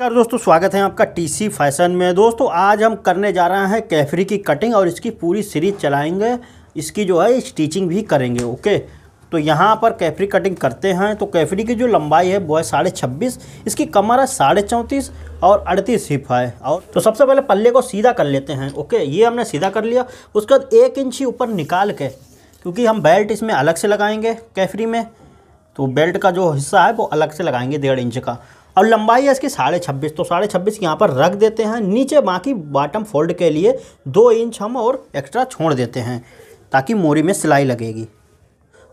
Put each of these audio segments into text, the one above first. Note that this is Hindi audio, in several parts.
कर दोस्तों स्वागत है आपका टीसी फैशन में दोस्तों आज हम करने जा रहे हैं कैफरी की कटिंग और इसकी पूरी सीरीज चलाएंगे इसकी जो है स्टिचिंग भी करेंगे ओके तो यहाँ पर कैफरी कटिंग करते हैं तो कैफरी की जो लंबाई है वो है साढ़े छब्बीस इसकी कमर है साढ़े चौंतीस और अड़तीस हिप है और तो सबसे पहले पल्ले को सीधा कर लेते हैं ओके ये हमने सीधा कर लिया उसके बाद एक इंच ही ऊपर निकाल के क्योंकि हम बेल्ट इसमें अलग से लगाएंगे कैफरी में तो बेल्ट का जो हिस्सा है वो अलग से लगाएंगे डेढ़ इंच का और लंबाई है इसकी साढ़े छब्बीस तो साढ़े छब्बीस यहाँ पर रख देते हैं नीचे बाकी बॉटम फोल्ड के लिए दो इंच हम और एक्स्ट्रा छोड़ देते हैं ताकि मोरी में सिलाई लगेगी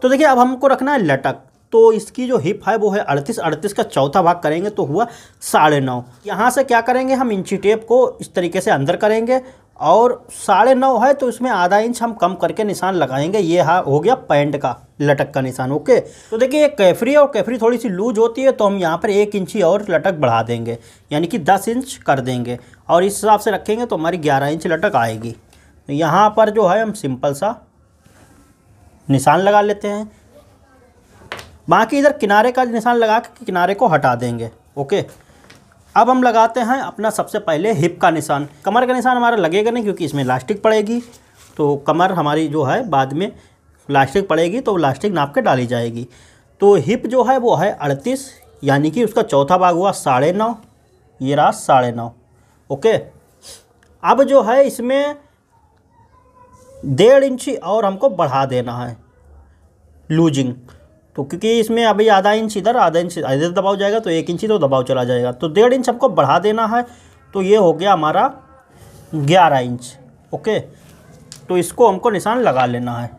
तो देखिए अब हमको रखना है लटक तो इसकी जो हिप है वो है अड़तीस अड़तीस का चौथा भाग करेंगे तो हुआ साढ़े नौ यहाँ से क्या करेंगे हम इंची टेप को इस तरीके से अंदर करेंगे और साढ़े नौ है तो इसमें आधा इंच हम कम करके निशान लगाएंगे ये हाँ हो गया पैंट का लटक का निशान ओके तो देखिए ये कैफरी है और कैफरी थोड़ी सी लूज होती है तो हम यहाँ पर एक इंच ही और लटक बढ़ा देंगे यानी कि दस इंच कर देंगे और इस हिसाब से रखेंगे तो हमारी ग्यारह इंच लटक आएगी तो यहाँ पर जो है हम सिंपल सा निशान लगा लेते हैं बाकी इधर किनारे का निशान लगा के किनारे को हटा देंगे ओके अब हम लगाते हैं अपना सबसे पहले हिप का निशान कमर का निशान हमारा लगेगा नहीं क्योंकि इसमें इलास्टिक पड़ेगी तो कमर हमारी जो है बाद में इलास्टिक पड़ेगी तो इलास्टिक नाप के डाली जाएगी तो हिप जो है वो है अड़तीस यानी कि उसका चौथा भाग हुआ साढ़े नौ ये रात साढ़े नौ ओके अब जो है इसमें डेढ़ इंची और हमको बढ़ा देना है लूजिंग तो क्योंकि इसमें अभी आधा इंच इधर आधा इंच इधर दबाव जाएगा तो एक इंच तो दबाव चला जाएगा तो डेढ़ इंच हमको बढ़ा देना है तो ये हो गया हमारा ग्यारह इंच ओके तो इसको हमको निशान लगा लेना है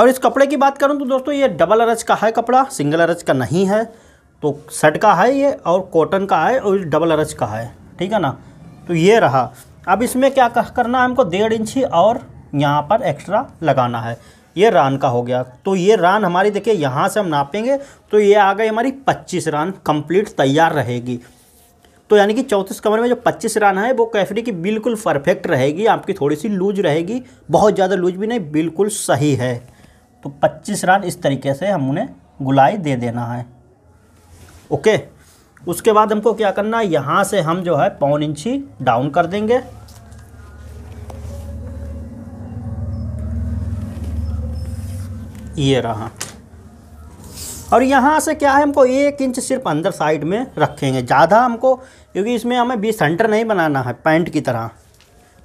और इस कपड़े की बात करूं तो दोस्तों ये डबल अरज का है कपड़ा सिंगल अरज का नहीं है तो शर्ट का है ये और कॉटन का है और डबल अरज का है ठीक है ना तो ये रहा अब इसमें क्या करना है हमको डेढ़ इंची और यहाँ पर एक्स्ट्रा लगाना है ये रान का हो गया तो ये रान हमारी देखिए यहाँ से हम नापेंगे तो ये आ गई हमारी पच्चीस रान कंप्लीट तैयार रहेगी तो यानी कि चौंतीस कमर में जो पच्चीस रान है वो कैफरी की बिल्कुल परफेक्ट रहेगी आपकी थोड़ी सी लूज रहेगी बहुत ज़्यादा लूज भी नहीं बिल्कुल सही है तो पच्चीस रान इस तरीके से हम उन्हें गुलाई दे देना है ओके उसके बाद हमको क्या करना है यहाँ से हम जो है पौन इंची डाउन कर देंगे ये रहा और यहाँ से क्या है हमको एक इंच सिर्फ अंदर साइड में रखेंगे ज़्यादा हमको क्योंकि इसमें हमें बीस सेंटर नहीं बनाना है पैंट की तरह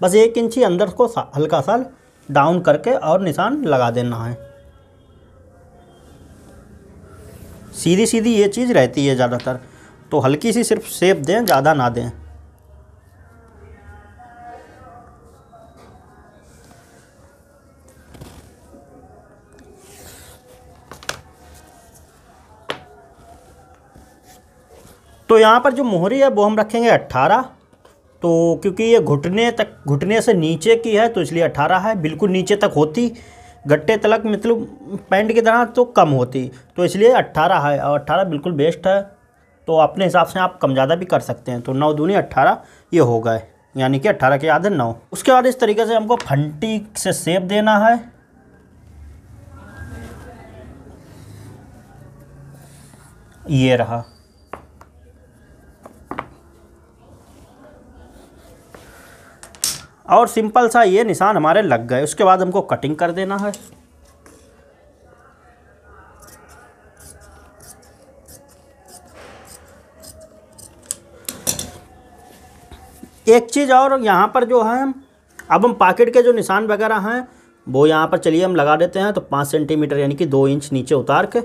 बस एक इंच ही अंदर को सा, हल्का सा डाउन करके और निशान लगा देना है सीधी सीधी ये चीज़ रहती है ज़्यादातर तो हल्की सी सिर्फ शेप दें ज़्यादा ना दें तो यहाँ पर जो मोहरी है वो हम रखेंगे अट्ठारह तो क्योंकि ये घुटने तक घुटने से नीचे की है तो इसलिए अट्ठारह है बिल्कुल नीचे तक होती गट्टे तलक मतलब पैंट की तरह तो कम होती तो इसलिए अट्ठारह है और अट्ठारह बिल्कुल बेस्ट है तो अपने हिसाब से आप कम ज़्यादा भी कर सकते हैं तो नौ दूनी अट्ठारह ये हो गए यानी कि अट्ठारह के आधे नौ उसके बाद इस तरीके से हमको फंटी से सेब देना है ये रहा और सिंपल सा ये निशान हमारे लग गए उसके बाद हमको कटिंग कर देना है एक चीज़ और यहाँ पर जो है अब हम पॉकेट के जो निशान वगैरह हैं वो यहाँ पर चलिए हम लगा देते हैं तो पाँच सेंटीमीटर यानी कि दो इंच नीचे उतार के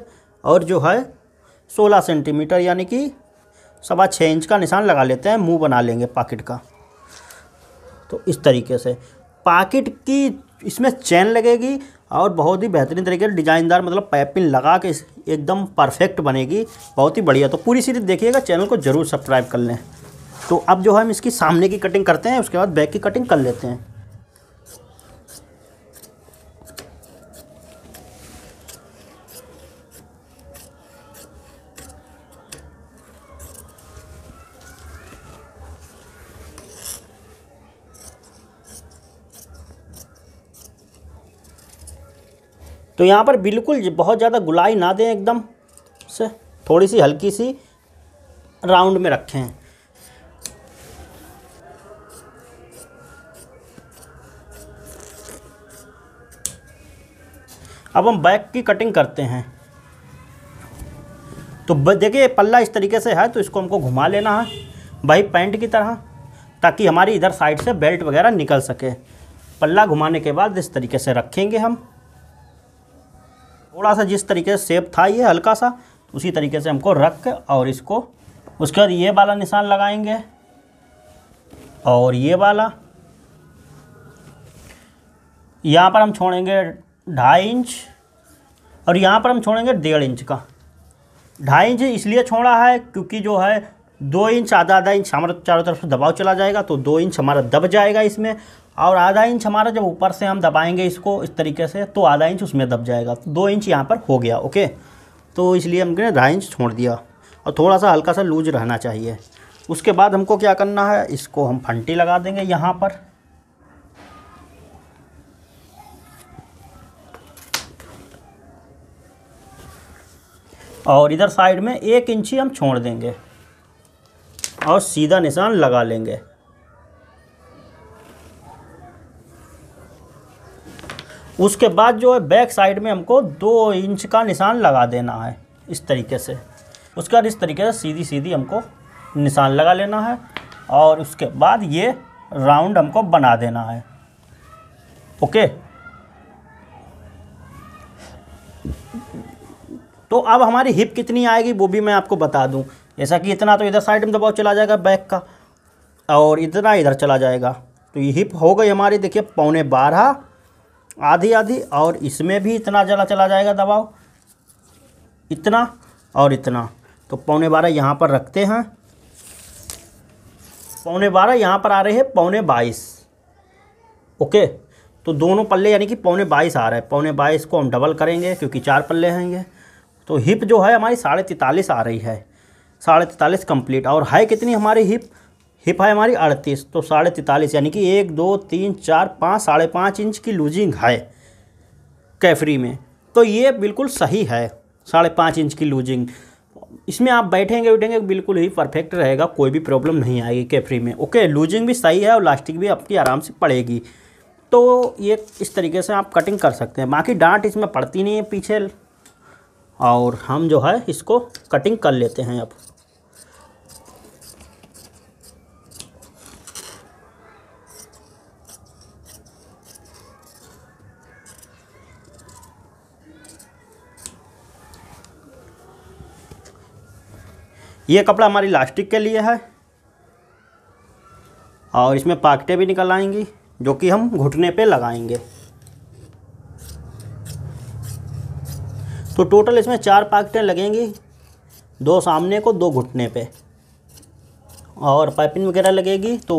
और जो है सोलह सेंटीमीटर यानी कि सवा छः इंच का निशान लगा लेते हैं मुंह बना लेंगे पॉकेट का तो इस तरीके से पाकिट की इसमें चैन लगेगी और बहुत ही बेहतरीन तरीके से डिजाइनदार मतलब पैपिन लगा के एकदम परफेक्ट बनेगी बहुत ही बढ़िया तो पूरी सीरीज देखिएगा चैनल को जरूर सब्सक्राइब कर लें तो अब जो हम इसकी सामने की कटिंग करते हैं उसके बाद बैक की कटिंग कर लेते हैं तो यहाँ पर बिल्कुल बहुत ज़्यादा गुलाई ना दें एकदम से थोड़ी सी हल्की सी राउंड में रखें अब हम बैक की कटिंग करते हैं तो देखिए पल्ला इस तरीके से है तो इसको हमको घुमा लेना है भाई पैंट की तरह ताकि हमारी इधर साइड से बेल्ट वगैरह निकल सके पल्ला घुमाने के बाद इस तरीके से रखेंगे हम थोड़ा सा जिस तरीके से सेप था ये हल्का सा उसी तरीके से हमको रख के और इसको उसके बाद ये वाला निशान लगाएंगे और ये वाला यहाँ पर हम छोड़ेंगे ढाई इंच और यहाँ पर हम छोड़ेंगे डेढ़ इंच का ढाई इंच इसलिए छोड़ा है क्योंकि जो है दो इंच आधा आधा इंच हमारा चारों तरफ से दबाव चला जाएगा तो दो इंच हमारा दब जाएगा इसमें और आधा इंच हमारा जब ऊपर से हम दबाएंगे इसको इस तरीके से तो आधा इंच उसमें दब जाएगा तो दो इंच यहाँ पर हो गया ओके तो इसलिए हमने आधा इंच छोड़ दिया और थोड़ा सा हल्का सा लूज रहना चाहिए उसके बाद हमको क्या करना है इसको हम फंटी लगा देंगे यहाँ पर और इधर साइड में एक इंची हम छोड़ देंगे और सीधा निशान लगा लेंगे उसके बाद जो है बैक साइड में हमको दो इंच का निशान लगा देना है इस तरीके से उसके बाद इस तरीके से सीधी सीधी हमको निशान लगा लेना है और उसके बाद ये राउंड हमको बना देना है ओके तो अब हमारी हिप कितनी आएगी वो भी मैं आपको बता दूं जैसा कि इतना तो इधर साइड में दबाव चला जाएगा बैक का और इतना इधर चला जाएगा तो ये हिप हो गई हमारी देखिए पौने बारह आधी आधी और इसमें भी इतना जला चला जाएगा दबाव इतना और इतना तो पौने बारह यहाँ पर रखते हैं पौने बारह यहाँ पर आ रहे हैं पौने बाईस ओके तो दोनों पल्ले यानी कि पौने बाईस आ रहे हैं पौने बाईस को हम डबल करेंगे क्योंकि चार पल्ले हैं ये तो हिप जो है हमारी साढ़े तैतालीस आ रही है साढ़े तैंतालीस कंप्लीट और हाई कितनी हमारी हिप हिप है हमारी अड़तीस तो साढ़े तैंतालीस यानी कि एक दो तीन चार पाँच साढ़े पाँच इंच की लूजिंग है कैफरी में तो ये बिल्कुल सही है साढ़े पाँच इंच की लूजिंग इसमें आप बैठेंगे उठेंगे बिल्कुल ही परफेक्ट रहेगा कोई भी प्रॉब्लम नहीं आएगी कैफरी में ओके लूजिंग भी सही है और लास्टिक भी आपकी आराम से पड़ेगी तो ये इस तरीके से आप कटिंग कर सकते हैं बाकी डांट इसमें पड़ती नहीं है पीछे और हम जो है इसको कटिंग कर लेते हैं अब ये कपड़ा हमारी लास्टिक के लिए है और इसमें पाकटें भी निकल आएंगी जो कि हम घुटने पे लगाएंगे तो टोटल इसमें चार पाकटें लगेंगी दो सामने को दो घुटने पे और पाइपिंग वगैरह लगेगी तो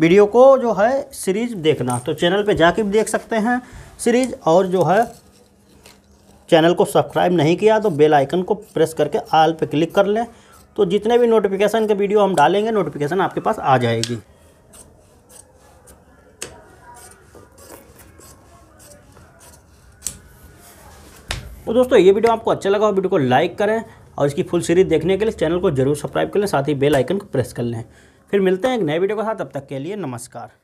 वीडियो को जो है सीरीज़ देखना तो चैनल पे जाके भी देख सकते हैं सीरीज़ और जो है चैनल को सब्सक्राइब नहीं किया तो बेल आइकन को प्रेस करके आल पे क्लिक कर लें तो जितने भी नोटिफिकेशन के वीडियो हम डालेंगे नोटिफिकेशन आपके पास आ जाएगी तो दोस्तों ये वीडियो आपको अच्छा लगा हो वीडियो को लाइक करें और इसकी फुल सीरीज देखने के लिए चैनल को जरूर सब्सक्राइब कर लें साथ ही बेल आइकन को प्रेस कर लें फिर मिलते हैं एक नए वीडियो के साथ तब तक के लिए नमस्कार